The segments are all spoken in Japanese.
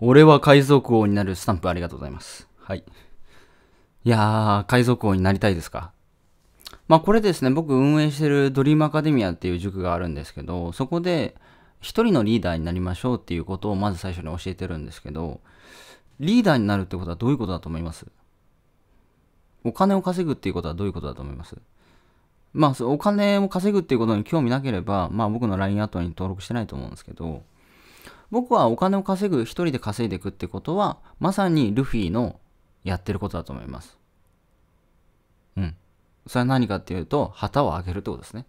俺は海賊王になるスタンプありがとうございます。はい。いやー、海賊王になりたいですかまあこれですね、僕運営してるドリームアカデミアっていう塾があるんですけど、そこで一人のリーダーになりましょうっていうことをまず最初に教えてるんですけど、リーダーになるってことはどういうことだと思いますお金を稼ぐっていうことはどういうことだと思いますまあ、お金を稼ぐっていうことに興味なければ、まあ僕の LINE アトに登録してないと思うんですけど、僕はお金を稼ぐ、一人で稼いでいくってことは、まさにルフィのやってることだと思います。うん。それは何かっていうと、旗を上げるってことですね。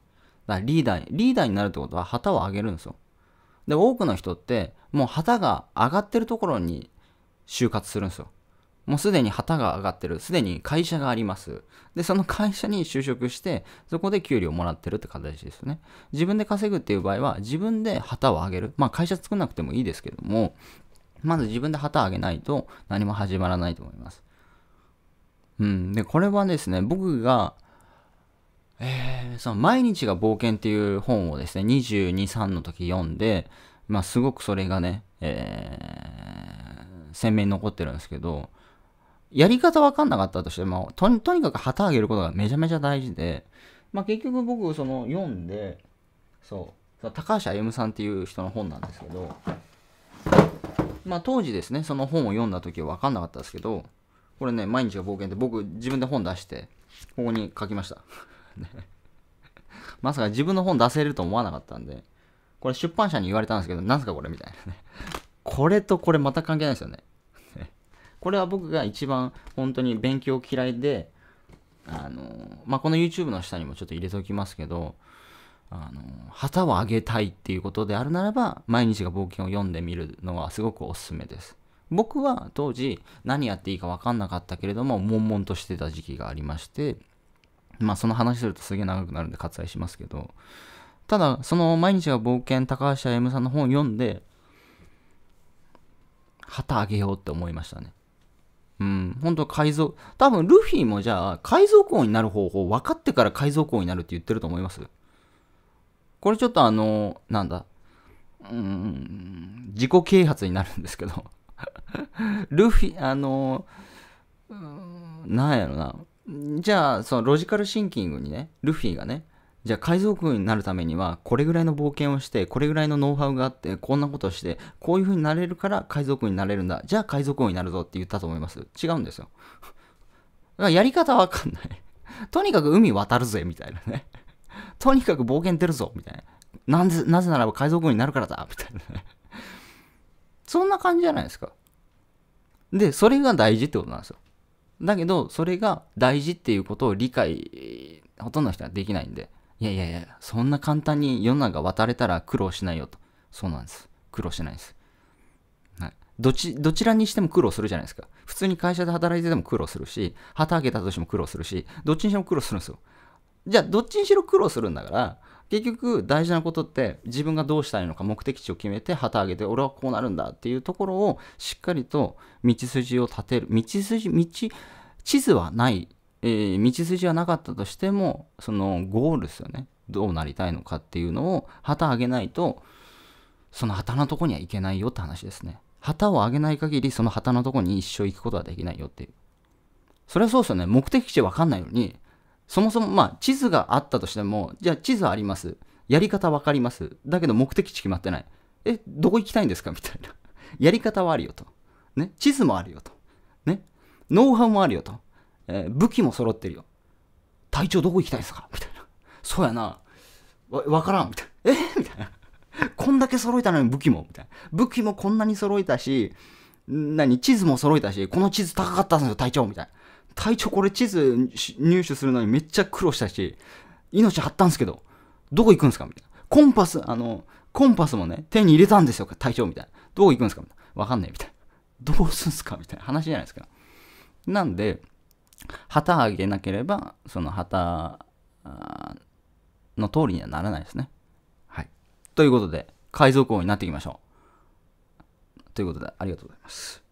だからリーダー、リーダーになるってことは旗を上げるんですよ。で、多くの人って、もう旗が上がってるところに就活するんですよ。もうすでに旗が上がってる、すでに会社があります。で、その会社に就職して、そこで給料をもらってるって形ですよね。自分で稼ぐっていう場合は、自分で旗を上げる。まあ会社作んなくてもいいですけども、まず自分で旗上げないと何も始まらないと思います。うん。で、これはですね、僕が、えー、その、毎日が冒険っていう本をですね、22、3の時読んで、まあ、すごくそれがね、えー、鮮明に残ってるんですけど、やり方わかんなかったとしても、とにかく旗あげることがめちゃめちゃ大事で、まあ、結局僕、その、読んで、そう、高橋歩さんっていう人の本なんですけど、まあ、当時ですね、その本を読んだ時はわかんなかったですけど、これね、毎日が冒険で僕、自分で本出して、ここに書きました。ね、まさか自分の本出せると思わなかったんで、これ出版社に言われたんですけど、なんすかこれみたいなね。これとこれまた関係ないですよね。これは僕が一番本当に勉強嫌いで、あの、まあ、この YouTube の下にもちょっと入れておきますけど、あの、旗をあげたいっていうことであるならば、毎日が冒険を読んでみるのはすごくおすすめです。僕は当時何やっていいか分かんなかったけれども、悶々としてた時期がありまして、まあその話するとすげえ長くなるんで割愛しますけど、ただその毎日が冒険高橋歩さんの本を読んで、旗あげようって思いましたね。うん、本当改造。多分、ルフィもじゃあ、海賊王になる方法分かってから海賊王になるって言ってると思います。これちょっとあの、なんだ、うん、自己啓発になるんですけど、ルフィ、あの、うん、なんやろな。じゃあ、そのロジカルシンキングにね、ルフィがね、じゃあ海賊王になるためにはこれぐらいの冒険をしてこれぐらいのノウハウがあってこんなことをしてこういう風になれるから海賊王になれるんだじゃあ海賊王になるぞって言ったと思います違うんですよだからやり方わかんないとにかく海渡るぜみたいなねとにかく冒険出るぞみたいななんぜなぜならば海賊王になるからだみたいなねそんな感じじゃないですかでそれが大事ってことなんですよだけどそれが大事っていうことを理解ほとんどの人はできないんでいやいやいや、そんな簡単に世の中渡れたら苦労しないよと。そうなんです。苦労しないです。はい、どちどちらにしても苦労するじゃないですか。普通に会社で働いてても苦労するし、旗あげたとしても苦労するし、どっちにしても苦労するんですよ。じゃあ、どっちにしろ苦労するんだから、結局大事なことって自分がどうしたいのか目的地を決めて旗あげて俺はこうなるんだっていうところをしっかりと道筋を立てる道筋道地図はないえー、道筋はなかったとしてもそのゴールですよねどうなりたいのかっていうのを旗上げないとその旗のとこには行けないよって話ですね旗を上げない限りその旗のとこに一生行くことはできないよっていうそれはそうですよね目的地わかんないのにそもそもまあ地図があったとしてもじゃあ地図ありますやり方わかりますだけど目的地決まってないえどこ行きたいんですかみたいなやり方はあるよとね地図もあるよとねノウハウもあるよとえー、武器も揃ってるよ。隊長どこ行きたいですかみたいな。そうやな。わ、わからんみたいな。えみたいな。こんだけ揃えたのに武器もみたいな。武器もこんなに揃えたし、何地図も揃えたし、この地図高かったんですよ、隊長みたいな。隊長これ地図入手するのにめっちゃ苦労したし、命張ったんですけど、どこ行くんですかみたいな。コンパス、あの、コンパスもね、手に入れたんですよ、隊長みたいな。どこ行くんですかみたいな。わかんないみたいな。どうすんすかみたいな話じゃないですか。なんで、旗揚げなければ、その旗の通りにはならないですね。はい。ということで、解造工になっていきましょう。ということで、ありがとうございます。